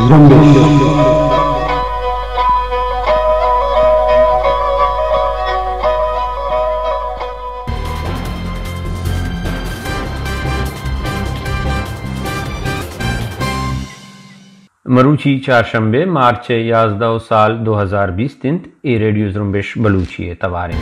मरुची चार चारशंबे मार्च याजदा साल 2020 तिंत ए रेडियो जुम्बिश बलूची तवारें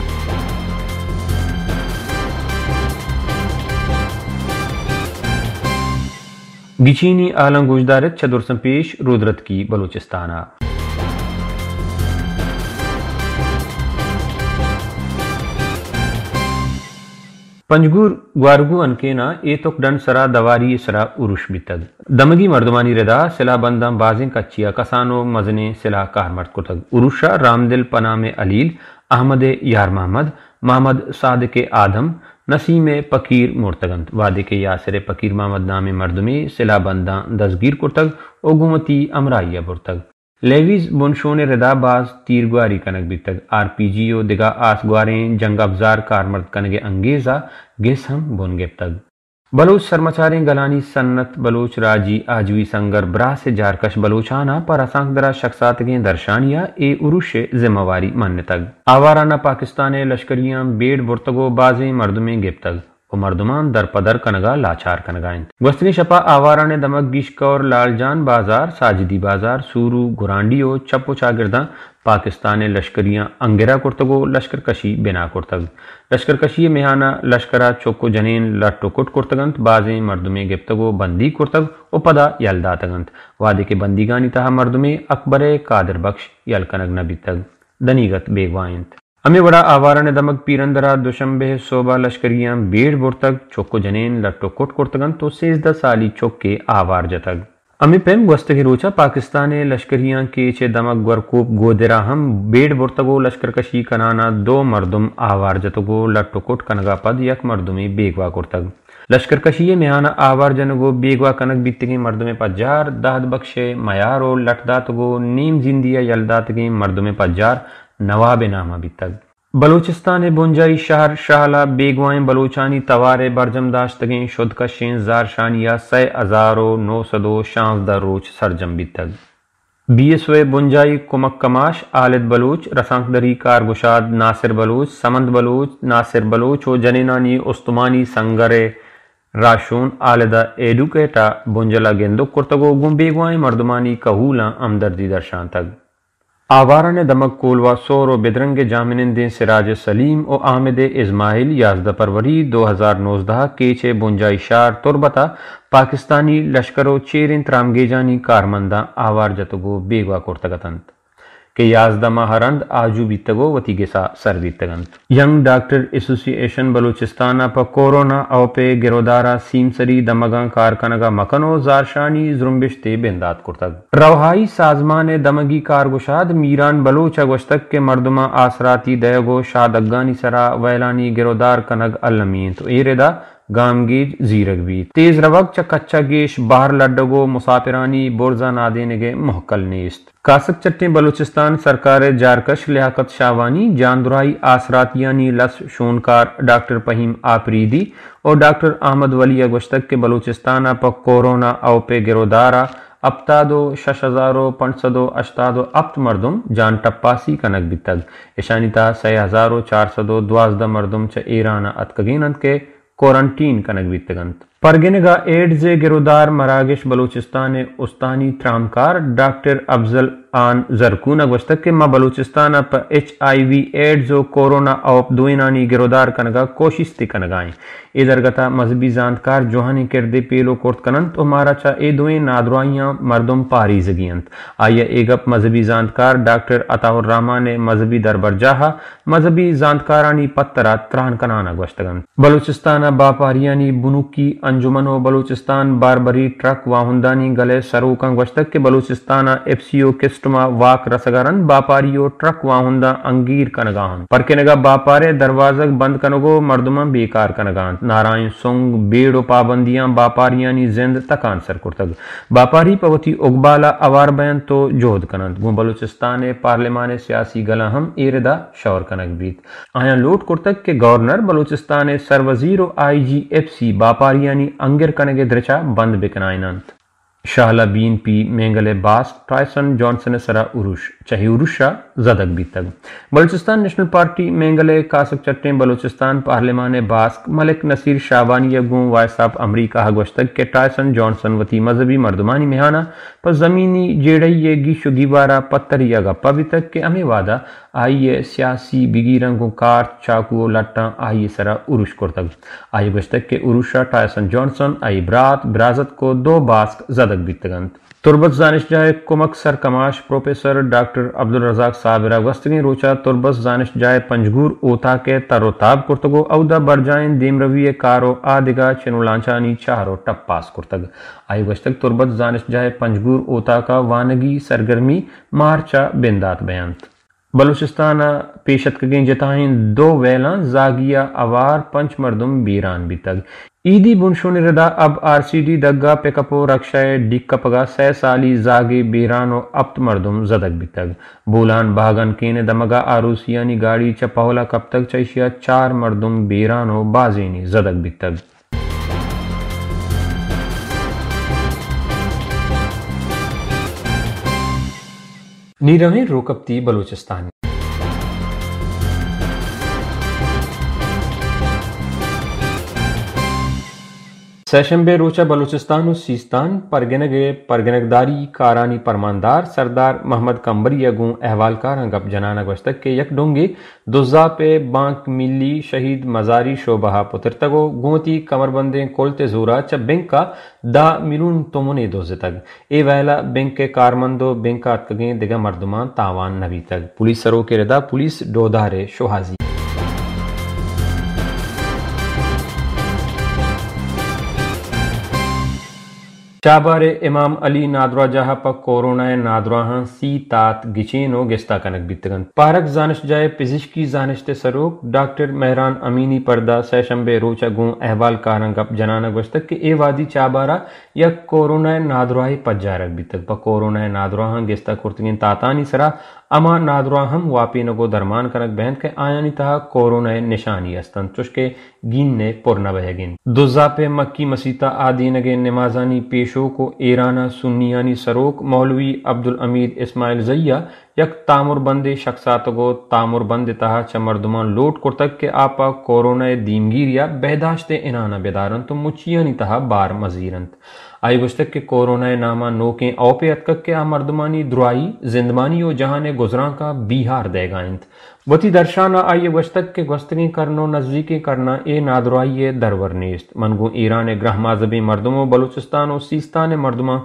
गिचीनी आलम गुजदारत छदुरसम पेश रुद्रत की बलूचिस्ताना पंजगुर ग्वारगु अनकेना ए एतोक डंड सरा दवारी सरा उरुश बितग दमगी मर्दमानी रदा सिला बंदम बाजें कच्चिया कसानो मजने सिला कारमर्द कुतग उरुशा रामदिल पनामे अलील अहमद यार महमद महमद साद के आदम नसीम पकीर मुर्तगंत वाद के यासर पकीर महमद नाम मर्दमी सिलाबंदा दसगीर कुर्तग ओगुमती अमराइया बुरतग लेविज बुनशोन रदाबाज तीर तीरगुआरी कनक बितग आर पी जी ओ दिगा आस गुआरें जंग अफजार कार मर्द कनग अंगेजा गेसम हम बुनगे तग बलोच शर्माचारी गलानी सन्नत बलोच राजी आजवी संगर ब्रा से जारकश बलोचाना पर असांग दरा शख्सात के दर्शानिया ए उरुश जिम्मेवारी मन्य आवारा आवाराना पाकिस्तान लश्करियां बेड़ बुर्तगो बाजे मर्द में गिब दर दरपदर कनगा लाचार कनगा वस्त्री शपा आवारा ने दमक गिश्क लालजान बाजार साजिदी बाजार सूरू गुरांडियो छपो चागिरदा पाकिस्तान लश्करियाँ अंगेरा कुर्तगो लश्कर कशी बिना कुर्तग लश्कर कशी मेहाना लश्करा चोको जनेन कुट कुर्तगंत बाजे मर्दुमे गिप्तगो बंदी कुर्तग ओ पदा यलदा तगंत वादे के गानी तहा मर्दुमे अकबर कादिर बख्श यलकनग नबी तग दनीगत बेगवायंत बड़ा आवारा ने दमक पीरंदरा दुशंबे सोबा लश्करियाँ बीड़ बुर्तक चोको जनेन लट्टो कोट कुर्तगन तो सेजदा साली चोके आवार जतक अमी पेम के रोचा पाकिस्तान लश्करिया के चे दमक गरकूप गोदेरा हम बेड़ बुर्तगो लश्कर कशी कनाना दो मर्दुम आवार जतगो लट्टो कोट कनगा पद यक मरदमी बेगवा कुर्तक लश्कर कशी ये मेहाना आवार जनगो बेगवा कनक बीतगी मर्दमे पजार दाद बख्शे मयारो गो नीम जिंदिया यलदातगी मर्दमे पजार नवाब नाम अभी तक बलूचिस्तान बुंजाई शहर शाहला बेगवाएं बलूचानी तवारे बरजम दाश्तगें शुदकशें जारशानिया सय अजारो नौ सदो शांसदा रोच सरजम भी तक बीसवें बुंजाई कुमक कमाश आलिद बलूच रसांकदरी कारगुशाद नासिर बलूच समंद बलूच नासिर बलूच और जनेनानी उस्तुमानी संगरे राशून आलिदा एडुकेटा बुंजला गेंदो कुर्तगो गुम बेगवाएं मर्दमानी कहूला हमदर्दी दर्शान तक ಆವಾರನೆ दमक ಕೋಲ್ವಾ ಸೋರ್ ಬೆದರಂಗೆ ಜಾಮಿನಿಂದೆ सिराज सलीम ओ आमद इज़माइल याजदा परवरी दो हज़ार नौजदाह के छे बुंजा इशार तुरबता पाकिस्तानी लश्करो चेरिन जानी कारमंदा आवार जतगो बेगवा कुर्तगतंत કે યાઝda મહારંદ આજુ બીતગો વતીગેસા સર બીતગંત યંગ ડોક્ટર એસોસિએશન બલોચિસ્તાન અપ કોરોના અવપે ગિરોદારા સીમસરી દમગા કારખાનગા મકનો ઝારશાની ઝુરમ્બિશ તે બેંદાત કુર્તગ રવહાઈ સાઝમાન દમગી કારગુશાદ મીરાન બલોચ અગોશતક કે મર્દમા આસરાતી દયગો શાદગાની સરા વૈલાની ગિરોદાર કનગ અલમીન તો એરેદા गामगीज जीरकबीत तेज रवक चकच्चा गेश बाहर लड्डगो मुसाफिरानी बोर्जा नादेनगे मोहकल नेस्त कासक चट्टे बलूचिस्तान सरकार जारकश लियाकत शावानी जानदुराई आसरात यानी लस शोनकार डॉक्टर पहीम आफरीदी और डॉक्टर अहमद वली अगुश्तक के बलूचिस्तान अप कोरोना अवपे गिरोदारा अपतादो शश हज़ारो पंचसदो सदो अशतादो अब्त मरदम जान टप्पासी कनक बितग ईशानिता सह हज़ारो चार सदो द्वाजदा मर्दुम च ईराना अतकगीन के कोरंटीन कनगवितगंत परगिनगा एड्ज गिरोदार मरागिश बलूचिस्तान उस्तानी त्रामकार डॉक्टर अफजल आन ज़रकून गुश्तक मां बलूचिस्तान पर एच आई वी एड्स जो कोरोना ऑप दुइनानी गिरोदार कनगा कोशिश थी कनगाएं इधर गता मजहबी जानकार जोहानी किरदे पेलो कोर्त कनंत उमारा चा ए दुए नादरुआइयाँ मर्दम पारी जगियंत आया एगप मजहबी जानकार डॉक्टर अताउर रहमान ने मजहबी दरबरजाहा मजहबी जानकारानी पत्तरा त्रान कनाना गुश्तगन बलूचिस्तान बापारियानी बुनुकी अंजुमनो बलूचिस्तान बारबरी ट्रक वाहुंदानी गले सरूका गुश्तक के बलूचिस्तान एफ सी ನೆಕ್ಸ್ಟ್ ವಾಕ್ ರಸಗರನ್ ಬಾಪಾರಿಯೋ ट्रक वाहुंदा अंगीर कनगान पर किनगा बापारे दरवाजक बंद कनगो मर्दमा बेकार कनगान नारायण सुंग बेड़ो पाबंदियां नी जिंद तकान सर कुर्तग बापारी पवती उगबाला अवार बयान तो जोध कनंद गु बलूचिस्तान पार्लिमान सियासी गला हम एरदा शौर कनक बीत आया लोट कुर्तक के गवर्नर बलूचिस्तान सरवजीरो आई जी एफ सी बापारियानी अंगिर कनगे दृचा बंद बिकनाइनंत शाहला बीन पी मेंगले बास ट्राइसन जॉनसन सरा उरुश चहुरुशा जदक भी तक बलूचिस्तान नेशनल पार्टी मेंगले कासक चट्टे बलूचिस्तान पार्लिमान बास्क मलिक नसीर शाहबान यगू वायसाब अमरीका हगवश तक के ट्राइसन जॉनसन वती मजहबी मर्दमानी मेहाना पर ज़मीनी जेड़ी ये गी शुगीबारा पत्थर या गप्पा भी तक के अमे वादा आइए सियासी बिगी रंगों कार चाकू लट्टा आइए सरा उरुश कुर्तग आइए गश्तक के उरुशा टायसन जॉनसन आई ब्रात ब्राजत को दो बास्क जदक बीतगंत तुर्बत जानिश जाए कुमक सर कमाश प्रोफेसर डॉक्टर अब्दुल रजाक साबिरा वस्तनी रोचा तुरबत जानिश जाए पंजगूर ओता के तरोताब कुर्तगो अवदा बरजाइन दीम रविये कारो आदिगा चिनुलांचानी चारो टप पास कुर्तग आयु गश्तक तुर्बत जानिश जाए पंजगूर ओता का वानगी सरगर्मी मार्चा बिंदात बयांत बलूचिस्तान पेशत कगें जताहिन दो वेला जागिया अवार पंच मरदम बीरान भी तक ईदी बुनशोन रदा अब आर सी डी दग्गा पेकपो रक्षाय कपगा सह साली जागे बीरानो अब्त मर्दुम जदक भी तक बोलान बागन केने दमगा आरूसियानी गाड़ी चपहला कब तक चैशिया चार मरदम बीरानो बाजेनी जदक भी तक नीरवें रोकपती बलूचिस्तान सैशम बे रोचा बलूचिस्तान और सीस्तान परगनग परगनगदारी कारानी परमानदार सरदार मोहम्मद कंबरी अगू अहवालकार गप जनाना गश्तक के यक डोंगे दुजा पे बांक मिली शहीद मजारी शोबहा पुत्र तगो गोती कमरबंदे कोलते जूरा च बैंक का दा मिलून तोमने दोजे तक ए वहला बैंक के कारमंदो बैंक का दिगा मर्दुमान तावान नबी तक पुलिस सरो के रदा पुलिस डोधारे शोहाजी शाबार इमाम अली नादरा जहा पक कोरोना नादरा सी तात गिचेनो गिस्ता कनक बितगन पारक जानिश जाए पिजिशकी ते सरोक डॉक्टर मेहरान अमीनी पर्दा सैशंबे रोचा गो अहवाल कारंग गप जनाना गश्तक के ए वादी चाबारा या कोरोना नादरा ही रख बितक पक कोरोना नादरा गिस्ता कुर्तगिन तातानी सरा अमा नादरा हम वापी नगो दरमान कनक बहन के आयानी तहा कोरोना निशानी अस्तन चुशके गिन ने पुरना बह गिन दुजाप मक्की मसीता आदि नगे नमाजानी पेशो को एराना सुन्नियानी सरोक मौलवी अब्दुल अमीद इसमाइल जैया यक तामुरबंदी शख्सातगो तामुरबंदितः च मर्दुमान लोट कुर्तक के आपा कोरोना दीमगिरिया बेदाश्ते इनाना बेदारन तो तहा बार मजीरंत आई बुश्तक के कोरोना नामा नोके औपे अतक के आ मर्दमानी द्रुआई जिंदमानी ओ जहाने गुजरा का बिहार देगायंत वती दर्शाना आइए वस्तक के वस्तगी करनो नजदीके करना ए नादराइए दरवर नेस्त मनगो ईरान ग्रह माजबी मर्दमो बलूचिस्तान और सीस्तान मर्दमा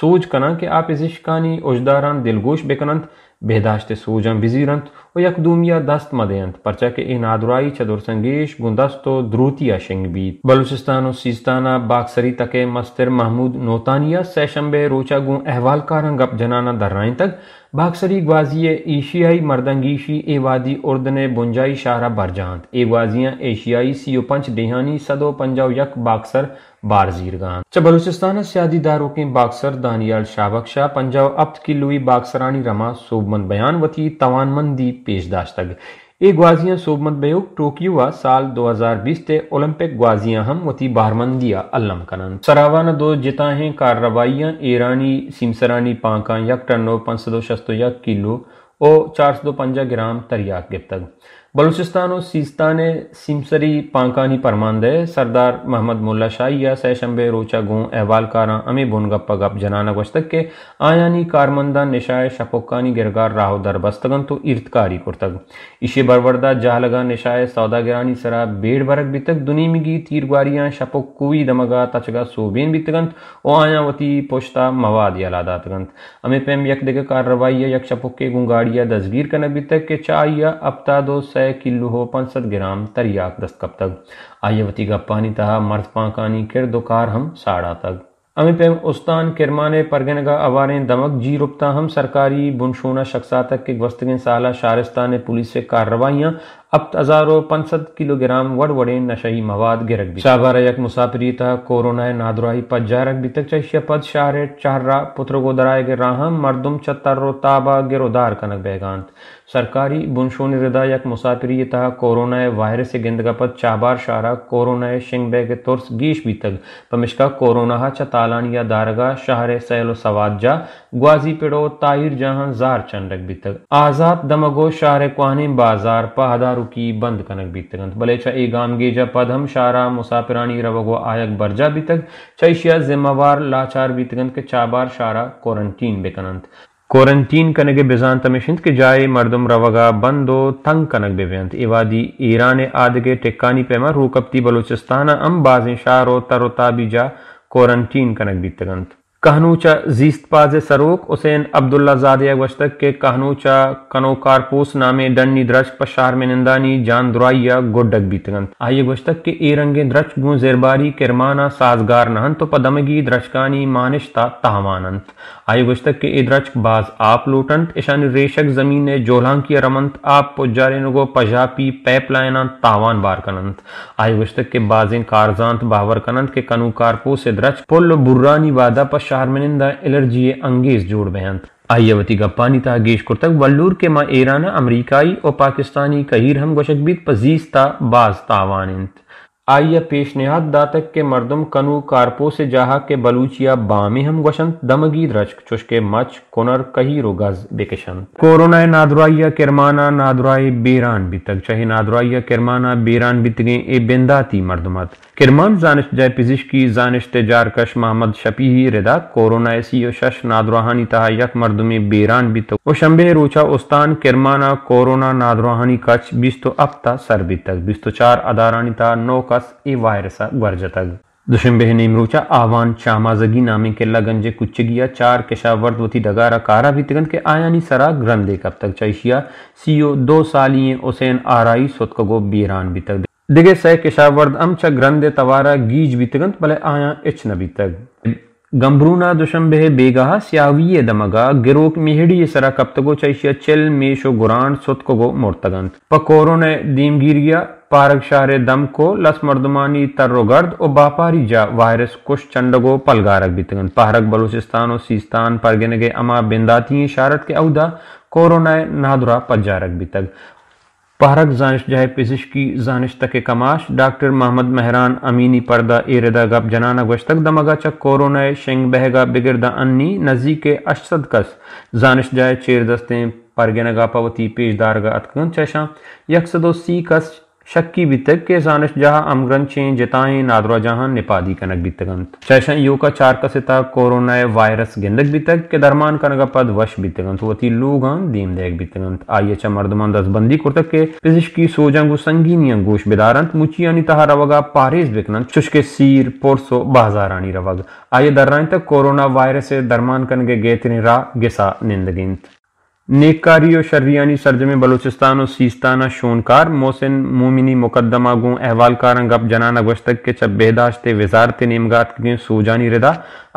सोच कना कि आप इस इश्कानी उजदारान दिलगोश बेकनंत बेहदाश्त सूजम बिजीरंत व यकदूमिया दस्त मदयंत परचा के इन आदुराई संगेश गुंदस्तो द्रूतिया शिंगबीत बलूचिस्तान और सीस्ताना बागसरी तके मस्तिर महमूद नोतानिया सैशम्बे रोचा गु अहवाल कारंग अप जनाना दर्राइन तक बाक्सरी गवाजिय एशियाई मरदंगीशी ए वादी उर्दन बुंजाई शाहरा बरजांत ए गवाजियाँ एशियाई सीओ पंच डेहानी सदो पंजाव यक बाक्सर बारजीरगान च अच्छा, बलूचिस्तान सियादी दारों के बाक्सर दानियाल शाबकशा पंजाब अब्त की लुई बाक्सरानी रमा सोबमन बयान वती तवानमंदी पेश दाश्तग ए ग्वाजियां सोबमत बयोग टोक्यो साल 2020 ते ओलंपिक ग्वाजियां हम वती बारमंदिया अल्लम कनन सरावान दो जिताहें कार्रवाइयां ईरानी सिमसरानी पांका यक टन नो पांच सौ शस्तो यक किलो ओ चार सौ पंजा ग्राम तरियाक बलूचिस्तान और सीस्तान सिमसरी पांकानी परमानदे सरदार मोहम्मद मुल्ला शाहिया सैशंबे रोचा गों अहवाल कारा अमी बुन गप्पा गप जनाना गश्तक के आयानी कारमंदा निशाए शपोकानी गिरगार राहो दर बस्तगन तो इर्तकारी कुर्तग इशे बरवरदा जाहलगा निशाय सौदागरानी सरा बेड़ बरक बितक दुनीमिगी तीरगवारियां शपोकुई दमगा तचगा सोबेन बितगंत ओ आया वती पोश्ता मवाद यालादातगंत अमे पेम यक देगा कार्रवाई यक के गुंगाड़िया दसगीर कनक बितक के चाइया अपता दो है कि लोहो पंसठ ग्राम तरियाक दस्तकब तक आयवती का पानी तहा मर्द पाकानी किर किरदुकार हम साड़ा तक अमी पेम उस्तान किरमान परगनगा अवारे दमक जी रुपता हम सरकारी बुनशोना शख्सा तक के वस्तगिन साला शारिस्तान पुलिस से कार्रवाइयाँ अब हजारों पंसद किलोग्राम वड़ वड़े नशई मवाद गिरक भी शाहबार यक मुसाफरी था कोरोना नादुराई पद जा रख भी तक चैशिया पद शाहर चाहरा पुत्र को दराए गिर राहम मर्दुम चतर्रो ताबा गिरोदार कनक बेगांत सरकारी बुनशो रिदा यक मुसाफरी था कोरोना वायरस से गेंद का पद चाहबार शाहरा कोरोना शिंग बैग तुर्स गीश भी तक पमिश्का कोरोना हा चतालान या दारगा शाहर सैलो सवाद जा ग्वाजी पिड़ो ताहिर जहां जार रख भी तक आज़ाद दमगो शाहर कुहानी बाजार पहादार बंद कनक ಚಾರುಕಿ ಬಂದ್ ಕನಕ ಬೀತಗಂತ ಬಲೇಚ ಈ ಗಾಮ್ಗೇಜ ಪದಂ ಶಾರಾ ಮುಸಾಫಿರಾಣಿ ರವಗೋ ಆಯಕ್ ಬರ್ಜಾ ಬೀತಗ ಚೈಶಿಯ ಜಿಮ್ಮೆವಾರ್ लाचार बीतगंत के चाबार शारा क्वारंटीन बेकनंत क्वारंटीन कनक बेजान तमेशंत के जाए मर्दम रवगा बंदो तंग कनक बेवंत इवादी ईरान आद के टेक्कानी पैमा रूकपती बलूचिस्तान अम बाजें शारो तरोताबी जा क्वारंटीन कनक बीतगंत कहनूचा जीस्त पाज सरोक हुसैन अब्दुल्ला जादिया गश्तक के कहनूचा कनो कनोकारपोस नामे डंडी द्रश पशार में निंदानी जान दुराइया गोडक बीतगन आइए गश्तक के ए रंगे द्रश गु जेरबारी किरमाना साजगार नहन तो पदमगी द्रशकानी मानिशता ताहवानंत आइए गश्तक के ए द्रश बाज आप लोटंत ईशान रेशक जमीन ने जोलांकी रमंत आप पुजारे नगो पजापी पैपलायना तावान बार कनंत आइए गश्तक के बाजिन कारजांत बावर कनंत के कनूकारपोस से द्रश पुल बुर्रानी वादा पश शहरमनिंदा एलर्जी अंगेज जोड़ बयान आयावती का पानी ता गेश कुर्तक वल्लूर के माँ एराना अमरीकाई और पाकिस्तानी कहर हम गोशकबीत पजीज ता बाज तावानंत आइए पेश पेशनहाद दातक के मरदम कनु कारपो से जहा के बलूचिया बामे हम गशंत दमगी रचक चुशके मच कोनर कही रोगज बेकशंत कोरोना नादुराइया किरमाना नादुराई बेरान भी तक चाहे नादुराइया किरमाना बेरान भी तगे ए बिंदाती मरदमत किरमान जानिश जय पिजिश की जानिश तेजार कश मोहम्मद ही रिदा कोरोना ऐसी शश नादुराहानी तहा यक मरदमे बेरान भी तक शंबे रोचा उस्तान किरमाना कोरोना नादुराहानी कच बिस्तो अब ता सर भी तक बीस चार अदारानी ता नौ का खास ए i vayrisa gorjatag. दुशंबे नीमरूचा आह्वान शामाजगी नामे के लगंजे कुच्चगिया चार कशा वर्दवती डगारा कारा भी तिगन के आयानी सरा ग्रंदे कब तक चाइशिया सीओ दो सालिये उसेन आराई सोतकगो बीरान भी तक दिगे सह केशावर्द अमचा ग्रंदे तवारा गीज भी तिगंत भले आया इच न भी तक गम्बरूना बेगा ಗಂಬ್ರೂನಾ ದುಶಂಬೆಹೆ ಬೇಗಹ ಸ್ಯಾವಿಯೆ ದಮಗ ಗಿರೋಕ್ ಮಿಹಿಡಿಯ ಸರ ಕಪ್ತಗೋ ಚೈಶ್ಯ ಚೆಲ್ ಮೇಶೋ पकोरों ने दीम गिर गया पारक शाहरे दम को लस मर्दमानी तर्रोगर्द और बापारी जा वायरस कुश चंडगो पलगारक बीतगन पारक बलूचिस्तान और सीस्तान परगिन के अमा बिंदाती शारत के अहदा कोरोना नादुरा पजारक बीतग पारक जानश पिजिश की जानश तक कमाश डॉक्टर मोहम्मद मेहरान अमीनी पर्दा एरदा गप जनाना गश्तक दमगा चक कोरोना शेंग बहगा बिगरदा अन्नी नजीक अशद कस जानश जाए चेर दस्तें परगेनगा पवती गा अतकन चशा यकसदो सी कस ಶಕ್ಕಿ ಬಿತ್ತಕ್ಕೆ ಸಾನಶ್ ಜಹ ಅಮ್ರನ್ ಚೇನ್ ಜತಾಯ್ ನಾದ್ರಾ ಜಹಾನ್ ನಿಪಾದಿ चैशन यो का चार का सिता कोरोना वायरस गेंदक बितक के दरमान कनक पद वश बितगंत वती लूगान दीन देख बितगंत आईएच मर्दमान दस बंदी कुर्तक के पिजिशकी सोजंगु संगीनी अंगोश बिदारंत मुची यानी तहा रवगा पारेज बिकनंत चुशके सीर पोरसो बाजारानी रवग आये दर्रा तक कोरोना वायरस से दरमान कनगे गेतनी रा गेसा निंदगिंत नेकारी और शरियानी सरजमे बलोचिस्तान और सीस्ताना शोनकार मोहसिन मोमिनी मुकदमा गु अहवाल कारंग अब जनाना गुश्तक के चब बेदाश्त वजारत नेमगात के सोजानी रिदा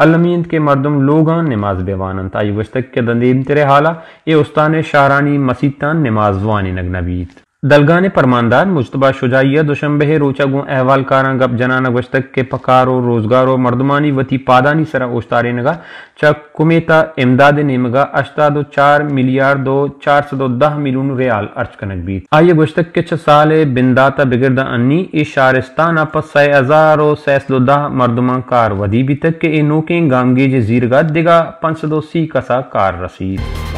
अलमींद के मरदम लोगान नमाज बेवान ताई गुश्तक के दंदीम तेरे हाला ए उस्तान शाहरानी मसीतान नमाज वानी नगनबीत दलगाह परमानदार मुशतबा शुजाइया दुशंबे रोचागो अहवालकारा गप जनाना गश्तक के पकारो रोजगारो मर्दमानी वती पादानी सरा ओश्तारे नगा चा कुमेता इमदाद नेमगा अश्तादो चार मिलियार दो चार सदो दह मिलियन रियाल अर्ज कनक बीत आइए गश्तक के छ साल बिंदाता बिगड़दा अन्नी ए शारिस्तान आपस सै हजारो सैसदो दह मर्दमा कार वदी बीतक के ए नोके गामगे जे जीरगा दिगा पंच सदो सी कसा कार रसीद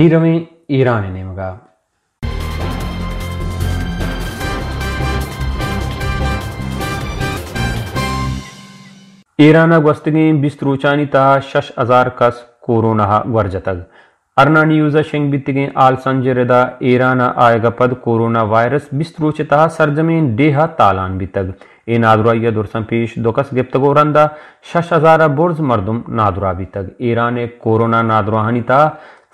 ನೀರಮೆ ಈರಾಣಿ ನೇಮಕ ईराना गस्तगे बिस्तरूचानी ता शश अजार कस कोरोना वर्जतग अरना न्यूज शेंग बितगे आल रदा ईराना आएगा पद कोरोना वायरस बिस्तरूचता सरजमीन डेहा तालान बितग ए नादुरा नादुराइया दुरसम पेश दोकस गिप्तगो रंदा शश अजारा बुर्ज मर्दुम नादुरा बितग ईरान कोरोना नादुराहनी ता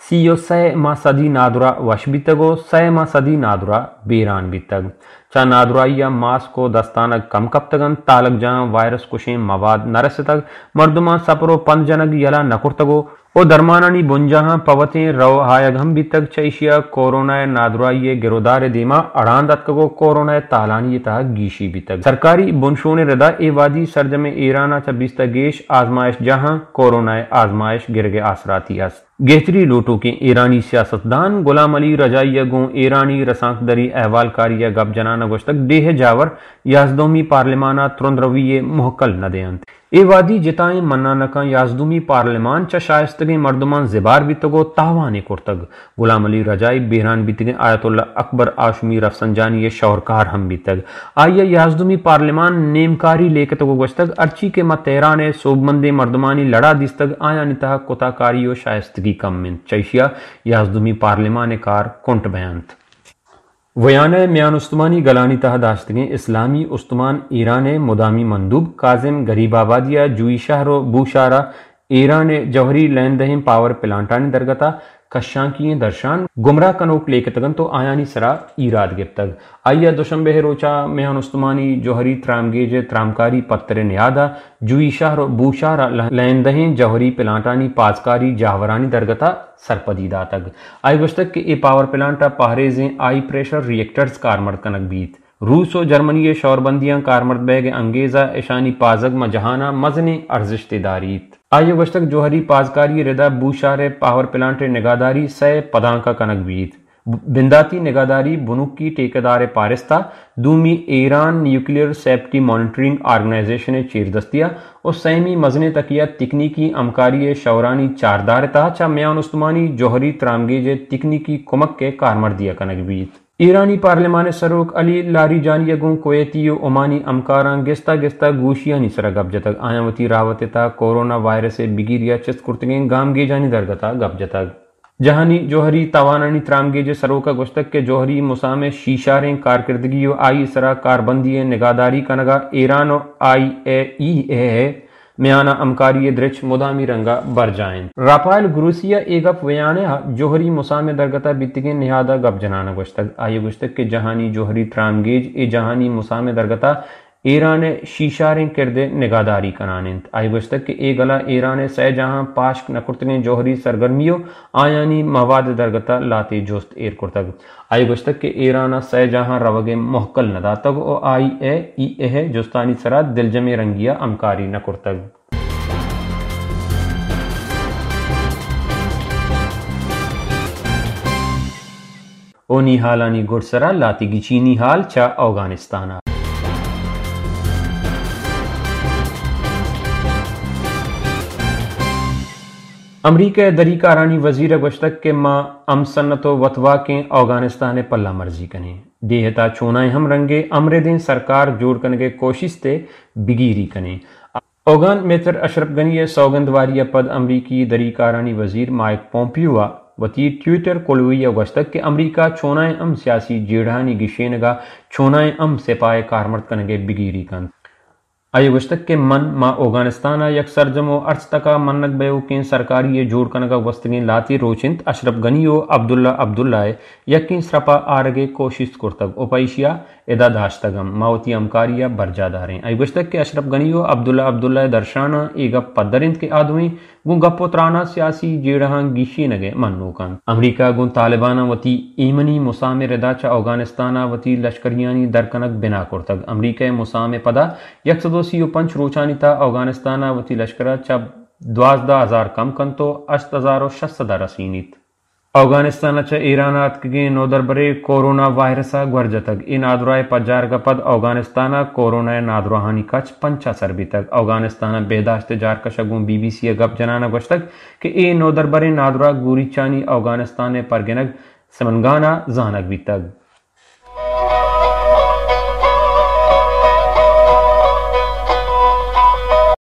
ಸಿಯೋ ಸಯ ಮಾ ಸದಿ ನಾದುರ ವಶ್ಬಿತ್ತಗೋ ಸಯ ಮಾ ಸದಿ ನಾದುರ ಬೇರಾನ್ಬಿತ್ತಗ್ नादुराइया मास्क को दस्तानक कम तगन तालक जहाँ वायरस कुशें मवाद तक मर्दमा सपरो पंजनग यला नकुर्तगो ओ दरमानी बुंजहां पवतें रव भी तक चैशिया कोरोना नादुराइये गिरोदार दीमा अड़ान दत्कगो कोरोना तालानी तह गीशी तक सरकारी बुनशोने रदा ए वादी सरजम ईराना छब्बीस तगेश आजमाइश जहाँ कोरोना आजमाइश गए आसराती अस गेहतरी लूटो के ईरानी सियासतदान गुलाम अली रजाइय गो ईरानी रसांकदरी अहवालकारी गप जनान नगोष्टक देह जावर याजदोमी पार्लिमाना तुरंद्रवीय मोहकल नदयंत ए वादी जिताएं मन्नानका याजदूमी पार्लिमान च शायस्तगे मर्दमान जिबार बितगो तावाने कुर्तग गुलाम अली रजाई बेहरान बीतगे आयतुल्ला अकबर आशमी रफसंजानी ये शौरकार हम बीतग आइए याजदूमी पार्लिमान नेमकारी लेके तगो गश्तग अर्ची के मत तहरान सोबमंदे मर्दमानी लड़ा दिस्तग आया नितः कोताकारी और शायस्तगी कम मिन चैशिया याजदूमी पार्लिमान कार कुंट बयांत वयान म्यान उस्तमानी गलानी तह दाश्तगी इस्लामी उस्तमान ईरान मुदामी मंदूब काजिम गरीब आबादिया जुई शाहरो बूशारा ईरान जौहरी लैंदहिम पावर प्लांटानी दरगता ಕಶಾಂಕೀಯ ದರ್ಶಾನ್ ಗುಮ್ರಾ ಕನೋಕ್ ಲೇಖತಗಂತೋ ಆಯಾನಿ ಸರ ಈರಾದ್ ಗಿರ್ತಗ್ ಅಯ್ಯ ದುಶಂಬೆ ರೋಚಾ ಮೆಹನ್ ಉಸ್ತುಮಾನಿ ಜೋಹರಿ ತ್ರಾಮ್ಗೇಜೆ ತ್ರಾಮ್ಕಾರಿ ಪತ್ತರೆ ನ್ಯಾದ ಜುಯಿಶಾಹ ಬೂಶಾರ ಲೈಂದಹೆ ಜೋಹರಿ ಪಿಲಾಟಾನಿ पाचकारी जाहवरानी दरगता सरपदीदा तक आई गुश्तक के ए पावर प्लांटा पहरेजें आई प्रेशर रिएक्टर्स कारमर कनक बीत रूस और जर्मनी शौरबंदियाँ कारमर्दबैग अंगेज़ा एशानी पाजग मजहाना मजन अर्जिश दारीत आयो वशतक जोहरी पाजकारी रिदा बूशार पावर प्लांट निगादारी सह पदांका कनकबीत बिंदाती निगादारी बुनुक की ठेकेदार पारिस्ता दूमी ईरान न्यूक्लियर सेफ्टी मॉनिटरिंग चीर दस्तिया और सैमी मजन तकिया तकनीकी अमकारी शौरानी चारदार चा म्यान उस्तमानी जौहरी त्रामगेज तकनीकी कुमक के कारमर्दिया कनकवीत ईरानी पार्लियमान सरोक अली लारी जानियगों कोयतियो ओमानी अमकारा गिस्ता गिस्ता गोशिया सरा गबजतक आयावती रावतता कोरोना वायरस बिगिरिया चिस कुर्तगे गामगे जानी दरगता गबजतक जहानी जोहरी तवानानी त्रामगेज का गुस्तक के जोहरी मुसाम शीशारें कारकर्दगी आई सरा कारबंदी निगादारी नगा ईरान आई ए ई ए म्याना अमकारी दृक्ष मुदामी रंगा बरजाइन रापायल ग्रूसिया एगप वयाने जोहरी मुसाम दरगता बितगे निहादा गप जनाना गुश्तक आये गुश्तक के जहानी जोहरी त्रामगेज ए जहानी मुसाम दरगता ईरान शीशारें किरदे निगादारी करानिंत आई गुश्तक के ए गला ईरान सह जहाँ पाश्क नकुर्तने जोहरी सरगर्मियों आयानी मवाद दरगता लाते जोस्त एर कुर्तक आई गुश्तक के ईराना सह जहाँ रवग मोहकल नदा तग ओ आई ए ई ए है जुस्तानी सरा दिलजम रंगिया अमकारी न कुर्तग ओनी हालानी गुड़सरा लातिगी चीनी हाल छा अफगानिस्ताना अमरीका दरीका रानी वजीर गशतक के माँ अम सन्नत वतवा के अफगानिस्तान पल्ला मर्जी कने देहता छोना हम रंगे अमरे दिन सरकार जोड़ कन के कोशिश ते बिगीरी कने अफगान मेत्र अशरफ गनी सौगंद वारिया पद अमरीकी दरीका रानी वजीर माइक पोम्पियुआ वती ट्विटर कोलवी अगस्तक के अमरीका छोनाए अम सियासी जेढ़ानी गिशेनगा छोनाए अम सिपाही कारमर्द कनगे बिगीरी कन के मन मा අයගෂ්ටක්කෙන් මන් මා ඕගානිස්ථාන යක් සර්ජමෝ අර්ස්ථකා මන්නක් බයෝකෙන් සරකාරිය ජෝඩකනක වස්තගෙන් ලාති රෝචින්ත් අශ්‍රප अब्दुल्ला अब्दुल्ला අබ්දුල්ලාය යකින් ස්රපා आरगे कोशिश कुर्तक ओपाइशिया एदा दाश्तगम मावती अमकारिया बरजादारें अयगुश्तक के अशरफ गनियो अब्दुल्ला अब्दुल्ला दर्शाना एक पदरिंत के आदमी गुं गपोत्राना सियासी जेड़हा गीशी नगे मन्नूकन अमरीका गुं तालिबाना वती ईमनी मुसामे रदाचा अफगानिस्तान वती लश्करियानी दरकनक बिना कुर्तक अमरीका मुसामे पदा यकसदो 205 روچانیتا ಅವಘಾನಿಸ್ತಾನ ವತಿ ಲಷ್ಕರ ಚ 12000 ಕಂ ಕಂತೋ 8600 ರಸೀನಿತ್ ಅವಘಾನಿಸ್ತಾನ ಚ ಇರಾನಾತ್ಕಗೆ ನೋದರ್ಬರೆ ಕೊರೋನಾ ವೈರಸ ಗರ್ಜತಗ್ ಇನ್ ಆದ್ರಾಯ ಪಜಾರ್ಗ ಪದ ಅವಘಾನಿಸ್ತಾನ ಕೊರೋನಾ ನಾದ್ರಹಾನಿ ಕಚ್ ಪಂಚಾ ಸರ್ಬಿತಗ್ ಅವಘಾನಿಸ್ತಾನ ಬೇದಾಶ್ತ ಜಾರ್ಕ ಶಗು ಬಿಬಿಸಿ ಗಪ್ ಜನಾನ ಗಷ್ಟಗ್ ಕೆ ಎ ನೋದರ್ಬರೆ ನಾದ್ರಾ ಗೂರಿಚಾನಿ ಅವಘಾನಿಸ್ತಾನ ಪರ್ಗೆನಗ್ ಸಮನ್ಗಾನಾ ಜಾನಗ್ ಬಿತಗ್